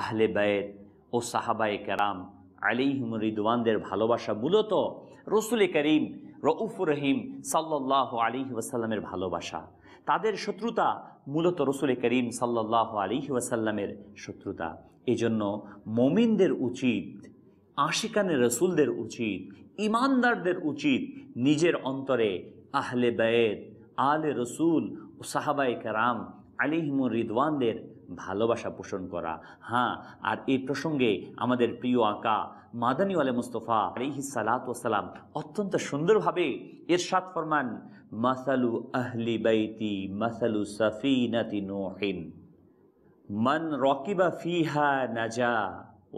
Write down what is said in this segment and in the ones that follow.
আহলে বায়ের ও সাহাবায়ে কেরাম আলিহিম রিদওয়ানদের ভালোবাসা মূলত রসুল করিম রউফুর রহিম সাল্লাহ আলী ওয়াসাল্লামের ভালোবাসা তাদের শত্রুতা মূলত রসুল করিম সাল্লাহ আলী ওয়াসাল্লামের শত্রুতা এজন্য মমিনদের উচিত আশিকানে রসুলদের উচিত ইমানদারদের উচিত নিজের অন্তরে আহলে বেদ আলে রসুল ও সাহাবাই কারাম আলিহিমুর রিদওয়ানদের ভালোবাসা পোষণ করা হ্যাঁ আর এই প্রসঙ্গে আমাদের প্রিয় আঁকা মাদানী আলে মুস্তফা আলিহি সালাম অত্যন্ত সুন্দরভাবে এর সাত ফরমান মাসালু আহলি বাইতি মাসালু নাতি নোহিন মান রকিবা ফিহা নাজা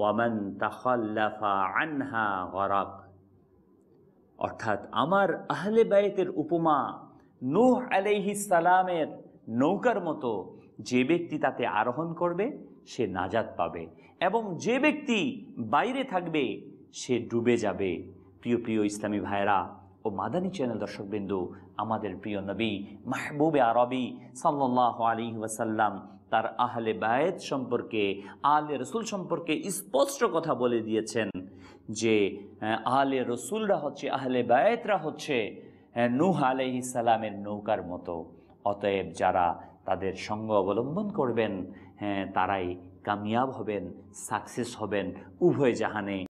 ওয়ামন তাহল্লাফা আনহা গরাক অর্থাৎ আমার আহলে বাইতের উপমা নূহ আলাইহি সালামের নৌকার মতো যে ব্যক্তি তাতে আরোহণ করবে সে নাজাত পাবে এবং যে ব্যক্তি বাইরে থাকবে সে ডুবে যাবে প্রিয় প্রিয় ইসলামী ভাইরা ও মাদানী চ্যানেল দর্শকবৃন্দু আমাদের প্রিয় নবী মাহবুবে আরবি সাল্লাহ আলী ওয়াসাল্লাম তার আহলে বায়েত সম্পর্কে আলে রসুল সম্পর্কে স্পষ্ট কথা বলে দিয়েছেন যে আহলে রসুলরা হচ্ছে আহলে বায়েতরা হচ্ছে নুহ আলহ ইসালামের নৌকার মতো অতএব যারা তাদের সঙ্গ অবলম্বন করবেন হ্যাঁ তারাই কামিয়াব হবেন সাকসেস হবেন উভয় জাহানে